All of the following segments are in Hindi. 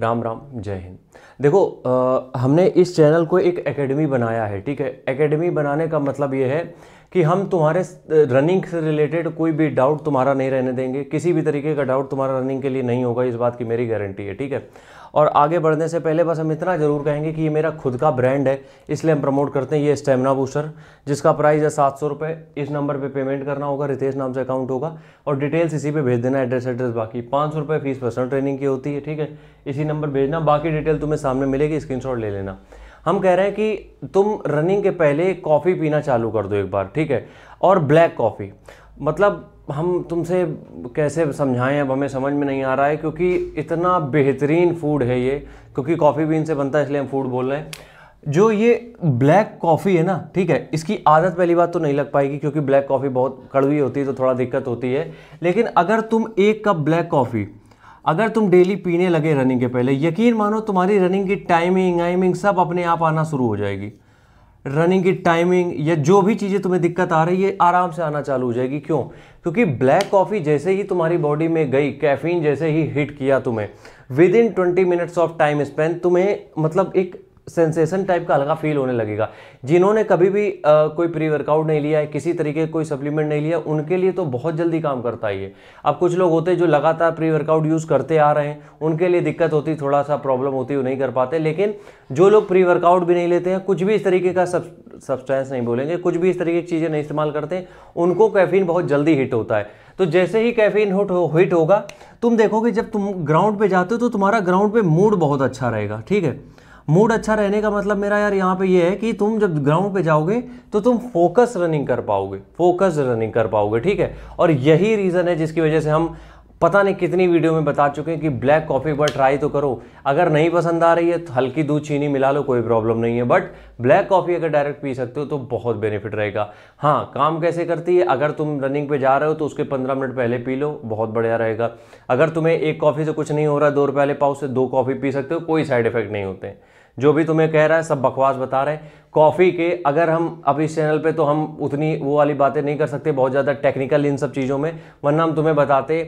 राम राम जय हिंद देखो आ, हमने इस चैनल को एक एकेडमी बनाया है ठीक है एकेडमी बनाने का मतलब ये है कि हम तुम्हारे रनिंग से रिलेटेड कोई भी डाउट तुम्हारा नहीं रहने देंगे किसी भी तरीके का डाउट तुम्हारा रनिंग के लिए नहीं होगा इस बात की मेरी गारंटी है ठीक है और आगे बढ़ने से पहले बस हम इतना ज़रूर कहेंगे कि ये मेरा खुद का ब्रांड है इसलिए हम प्रमोट करते हैं ये स्टेमिना बूस्टर जिसका प्राइस है सात सौ रुपये इस नंबर पे पेमेंट करना होगा रितेश नाम से अकाउंट होगा और डिटेल्स इसी पे भेज देना एड्रेस एड्रेस बाकी पाँच सौ रुपये फीस पर्सनल ट्रेनिंग की होती है ठीक है इसी नंबर भेजना बाकी डिटेल तुम्हें सामने मिलेगी स्क्रीन ले लेना हम कह रहे हैं कि तुम रनिंग के पहले कॉफ़ी पीना चालू कर दो एक बार ठीक है और ब्लैक कॉफ़ी मतलब हम तुमसे कैसे समझाएं अब हमें समझ में नहीं आ रहा है क्योंकि इतना बेहतरीन फूड है ये क्योंकि कॉफ़ी बीन से बनता है इसलिए हम फूड बोल रहे हैं जो ये ब्लैक कॉफ़ी है ना ठीक है इसकी आदत पहली बात तो नहीं लग पाएगी क्योंकि ब्लैक कॉफ़ी बहुत कड़वी होती है तो थोड़ा दिक्कत होती है लेकिन अगर तुम एक कप ब्लैक कॉफ़ी अगर तुम डेली पीने लगे रनिंग के पहले यकीन मानो तुम्हारी रनिंग की टाइमिंग वाइमिंग सब अपने आप आना शुरू हो जाएगी रनिंग की टाइमिंग या जो भी चीज़ें तुम्हें दिक्कत आ रही है आराम से आना चालू हो जाएगी क्यों क्योंकि ब्लैक कॉफ़ी जैसे ही तुम्हारी बॉडी में गई कैफीन जैसे ही हिट किया तुम्हें within twenty minutes of time spend तुम्हें मतलब एक सेंसेशन टाइप का हल्का फील होने लगेगा जिन्होंने कभी भी आ, कोई प्री वर्कआउट नहीं लिया है किसी तरीके कोई सप्लीमेंट नहीं लिया उनके लिए तो बहुत जल्दी काम करता है ये अब कुछ लोग होते हैं जो लगातार प्री वर्कआउट यूज़ करते आ रहे हैं उनके लिए दिक्कत होती थोड़ा सा प्रॉब्लम होती वो नहीं कर पाते लेकिन जो लोग प्री वर्कआउट भी नहीं लेते हैं कुछ भी इस तरीके का सब सब्सटेंस नहीं बोलेंगे कुछ भी इस तरीके की चीज़ें नहीं इस्तेमाल करते उनको कैफीन बहुत जल्दी हिट होता है तो जैसे ही कैफीन हिट हो हिट होगा तुम देखोगे जब तुम ग्राउंड पे जाते हो तो तुम्हारा ग्राउंड पे मूड बहुत अच्छा रहेगा ठीक है मूड अच्छा रहने का मतलब मेरा यार यहाँ पे ये यह है कि तुम जब ग्राउंड पे जाओगे तो तुम फोकस रनिंग कर पाओगे फोकस रनिंग कर पाओगे ठीक है और यही रीज़न है जिसकी वजह से हम पता नहीं कितनी वीडियो में बता चुके हैं कि ब्लैक कॉफ़ी एक बार ट्राई तो करो अगर नहीं पसंद आ रही है तो हल्की दूध चीनी मिला लो कोई प्रॉब्लम नहीं है बट ब्लैक कॉफ़ी अगर डायरेक्ट पी सकते हो तो बहुत बेनिफिट रहेगा हाँ काम कैसे करती है अगर तुम रनिंग पे जा रहे हो तो उसके पंद्रह मिनट पहले पी लो बहुत बढ़िया रहेगा अगर तुम्हें एक कॉफ़ी से कुछ नहीं हो रहा दो रुपये पाओ पाव से दो कॉफ़ी पी सकते हो कोई साइड इफेक्ट नहीं होते हैं जो भी तुम्हें कह रहा है सब बकवास बता रहे हैं कॉफ़ी के अगर हम अब इस चैनल पे तो हम उतनी वो वाली बातें नहीं कर सकते बहुत ज़्यादा टेक्निकल इन सब चीज़ों में वरना हम तुम्हें बताते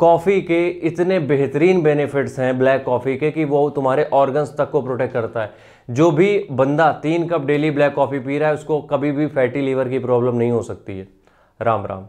कॉफ़ी के इतने बेहतरीन बेनिफिट्स हैं ब्लैक कॉफ़ी के कि वो तुम्हारे ऑर्गन्स तक को प्रोटेक्ट करता है जो भी बंदा तीन कप डेली ब्लैक कॉफ़ी पी रहा है उसको कभी भी फैटी लीवर की प्रॉब्लम नहीं हो सकती है राम राम